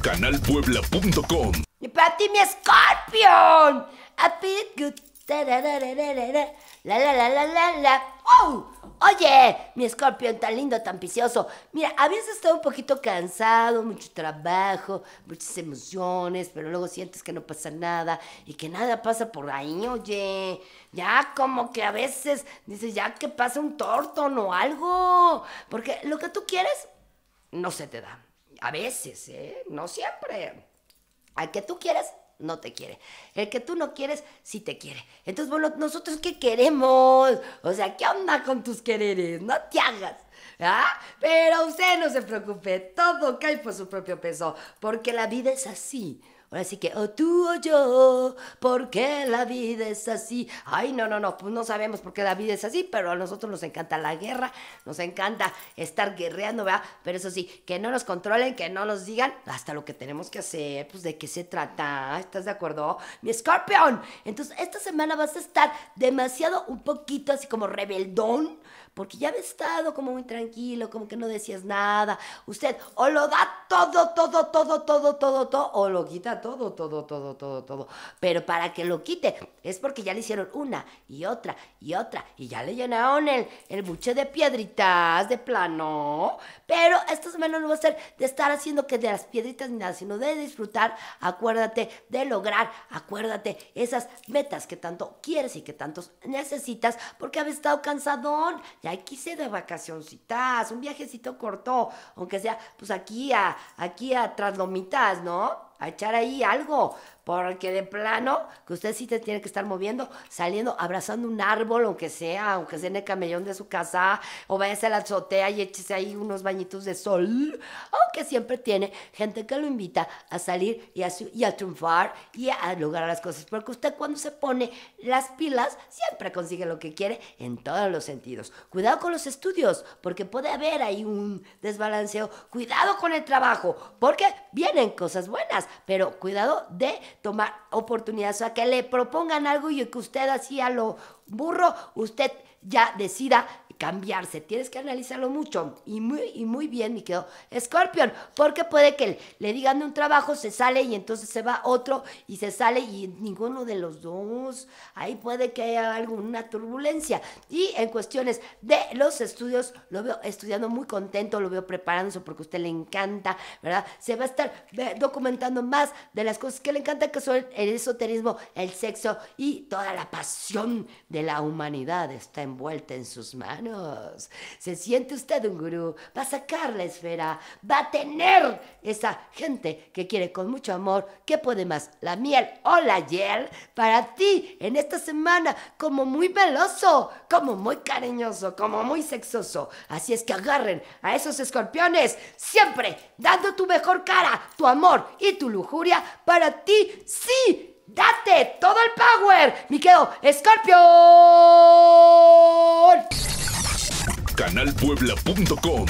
canalpuebla.com. Y para ti, mi escorpión A la la la la la la. Oye, mi escorpión tan lindo, tan vicioso. Mira, habías estado un poquito cansado, mucho trabajo, muchas emociones, pero luego sientes que no pasa nada y que nada pasa por ahí, oye. Ya como que a veces dices, ya que pasa un tortón o algo. Porque lo que tú quieres no se te da a veces, ¿eh? No siempre. Al que tú quieres, no te quiere. El que tú no quieres, sí te quiere. Entonces, bueno, nosotros qué queremos. O sea, ¿qué onda con tus quereres? No te hagas. ¿Ah? Pero usted no se preocupe, todo cae por su propio peso, porque la vida es así. Ahora sí que, o tú o yo, porque la vida es así. Ay, no, no, no, pues no sabemos por qué la vida es así, pero a nosotros nos encanta la guerra, nos encanta estar guerreando, ¿verdad? Pero eso sí, que no nos controlen, que no nos digan hasta lo que tenemos que hacer, pues de qué se trata, ¿estás de acuerdo? Mi escorpión. Entonces, esta semana vas a estar demasiado un poquito así como rebeldón porque ya había estado como muy tranquilo, como que no decías nada. Usted o lo da todo, todo, todo, todo, todo, todo, o lo quita todo, todo, todo, todo, todo. Pero para que lo quite es porque ya le hicieron una y otra y otra y ya le llenaron el, el buche de piedritas de plano. Pero esto es menos no va a ser de estar haciendo que de las piedritas ni nada, sino de disfrutar. Acuérdate de lograr, acuérdate esas metas que tanto quieres y que tantos necesitas porque habéis estado cansadón ya quise de vacacioncitas, un viajecito corto, aunque sea, pues aquí a, aquí a Traslomitas, ¿no? a echar ahí algo, porque de plano, que usted sí te tiene que estar moviendo, saliendo, abrazando un árbol, aunque sea, aunque sea en el camellón de su casa, o váyase a la azotea y échese ahí unos bañitos de sol, aunque siempre tiene gente que lo invita a salir y a, y a triunfar y a lograr las cosas, porque usted cuando se pone las pilas, siempre consigue lo que quiere en todos los sentidos. Cuidado con los estudios, porque puede haber ahí un desbalanceo, cuidado con el trabajo, porque vienen cosas buenas, pero cuidado de tomar oportunidades, o sea, que le propongan algo y que usted así a lo burro, usted ya decida cambiarse. Tienes que analizarlo mucho y muy, muy bien, mi quedó Scorpion, porque puede que le digan de un trabajo, se sale y entonces se va otro y se sale y ninguno de los dos. Ahí puede que haya alguna turbulencia. Y en cuestiones de los estudios, lo veo estudiando muy contento, lo veo preparándose porque a usted le encanta, ¿verdad? Se va a estar documentando más de las cosas que le encanta, que son el esoterismo, el sexo y toda la pasión de la humanidad está envuelta en sus manos. Se siente usted un gurú, va a sacar la esfera, va a tener esa gente que quiere con mucho amor. ¿Qué puede más? ¿La miel o la hiel? Para ti, en esta semana, como muy veloso, como muy cariñoso, como muy sexoso. Así es que agarren a esos escorpiones, siempre dando tu mejor cara, tu amor y tu lujuria para ti. Sí, ¡Date todo el power! ¡Me quedo Scorpion! Canalpuebla.com